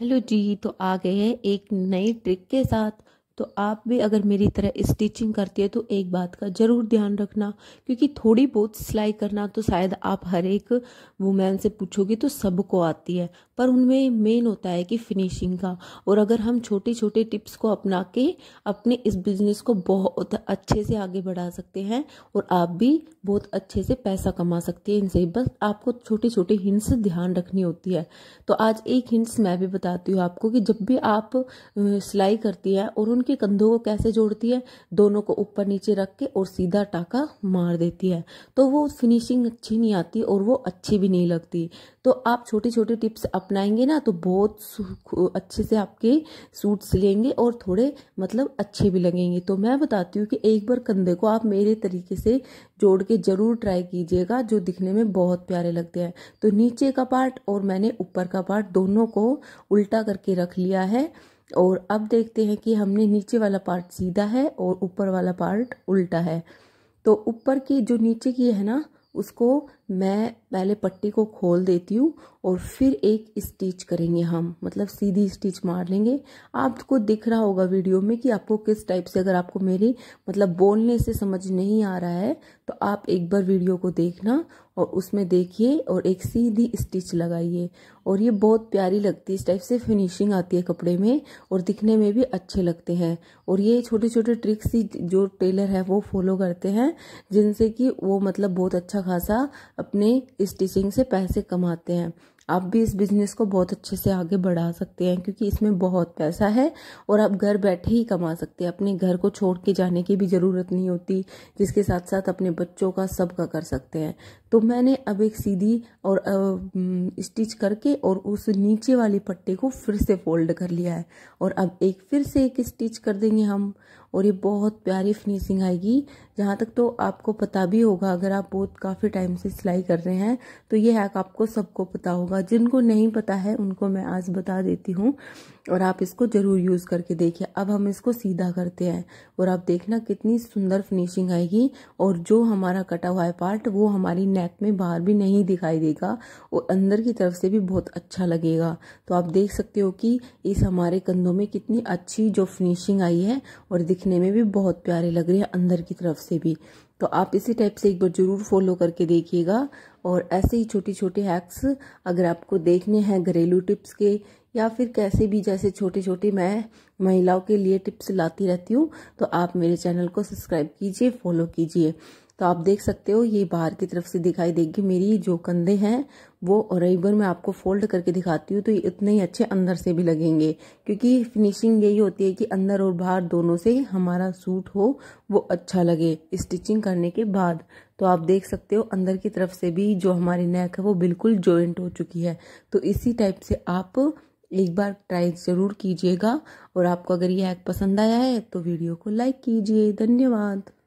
hello जी तो आ गए हैं एक नई ट्रिक के साथ तो आप भी अगर मेरी तरह स्टिचिंग करती है तो एक बात का ज़रूर ध्यान रखना क्योंकि थोड़ी बहुत सिलाई करना तो शायद आप हर एक वुमेन से पूछोगे तो सबको आती है पर उनमें मेन होता है कि फिनिशिंग का और अगर हम छोटे छोटे टिप्स को अपना के अपने इस बिजनेस को बहुत अच्छे से आगे बढ़ा सकते हैं और आप भी बहुत अच्छे से पैसा कमा सकते हैं इनसे बस आपको छोटे छोटे हिंट्स ध्यान रखनी होती है तो आज एक हिंट्स मैं भी बताती हूँ आपको कि जब भी आप सिलाई करती है और के कंधों को कैसे जोड़ती है दोनों को ऊपर नीचे रख के और सीधा टाका मार देती है तो वो फिनिशिंग अच्छी नहीं आती और वो अच्छी भी नहीं लगती तो आप छोटी छोटी टिप्स अपनाएंगे ना तो बहुत अच्छे से आपके सूट सिलेंगे और थोड़े मतलब अच्छे भी लगेंगे तो मैं बताती हूँ कि एक बार कंधे को आप मेरे तरीके से जोड़ के ज़रूर ट्राई कीजिएगा जो दिखने में बहुत प्यारे लगते हैं तो नीचे का पार्ट और मैंने ऊपर का पार्ट दोनों को उल्टा करके रख लिया है और अब देखते हैं कि हमने नीचे वाला पार्ट सीधा है और ऊपर वाला पार्ट उल्टा है तो ऊपर की जो नीचे की है ना उसको मैं पहले पट्टी को खोल देती हूँ और फिर एक स्टिच करेंगे हम मतलब सीधी स्टिच मार लेंगे आपको दिख रहा होगा वीडियो में कि आपको किस टाइप से अगर आपको मेरी मतलब बोलने से समझ नहीं आ रहा है तो आप एक बार वीडियो को देखना और उसमें देखिए और एक सीधी स्टिच लगाइए और ये बहुत प्यारी लगती है इस टाइप से फिनिशिंग आती है कपड़े में और दिखने में भी अच्छे लगते हैं और ये छोटे छोटे ट्रिक्स ही जो टेलर है वो फॉलो करते हैं जिनसे कि वो मतलब बहुत अच्छा खासा अपने स्टिचिंग से पैसे कमाते हैं आप भी इस बिज़नेस को बहुत अच्छे से आगे बढ़ा सकते हैं क्योंकि इसमें बहुत पैसा है और आप घर बैठे ही कमा सकते हैं अपने घर को छोड़ के जाने की भी ज़रूरत नहीं होती जिसके साथ साथ अपने बच्चों का सब का कर सकते हैं तो मैंने अब एक सीधी और स्टिच करके और उस नीचे वाली पट्टी को फिर से फोल्ड कर लिया है और अब एक फिर से एक स्टिच कर देंगे हम और ये बहुत प्यारी फिनिशिंग आएगी जहाँ तक तो आपको पता भी होगा अगर आप बहुत काफ़ी टाइम से सिलाई कर रहे हैं तो ये हैक आपको सबको पता होगा जिनको नहीं पता है उनको मैं आज बता देती हूँ और आप इसको ज़रूर यूज़ करके देखिए अब हम इसको सीधा करते हैं और आप देखना कितनी सुंदर फिनिशिंग आएगी और जो हमारा कटा हुआ है पार्ट वो हमारी नेक में बाहर भी नहीं दिखाई देगा और अंदर की तरफ से भी बहुत अच्छा लगेगा तो आप देख सकते हो कि इस हमारे कंधों में कितनी अच्छी जो फिनिशिंग आई है और दिखने में भी बहुत प्यारे लग रहे हैं अंदर की तरफ से भी तो आप इसी टाइप से एक बार ज़रूर फॉलो करके देखिएगा और ऐसे ही छोटे छोटे हैक्स अगर आपको देखने हैं घरेलू टिप्स के या फिर कैसे भी जैसे छोटे छोटे मैं महिलाओं के लिए टिप्स लाती रहती हूँ तो आप मेरे चैनल को सब्सक्राइब कीजिए फॉलो कीजिए तो आप देख सकते हो ये बाहर की तरफ से दिखाई देगी मेरी जो कंधे हैं वो और एक बार मैं आपको फोल्ड करके दिखाती हूँ तो ये इतने ही अच्छे अंदर से भी लगेंगे क्योंकि फिनिशिंग यही होती है कि अंदर और बाहर दोनों से हमारा सूट हो वो अच्छा लगे स्टिचिंग करने के बाद तो आप देख सकते हो अंदर की तरफ से भी जो हमारी नेक है वो बिल्कुल ज्वाइंट हो चुकी है तो इसी टाइप से आप एक बार ट्राई ज़रूर कीजिएगा और आपको अगर ये हैक पसंद आया है तो वीडियो को लाइक कीजिए धन्यवाद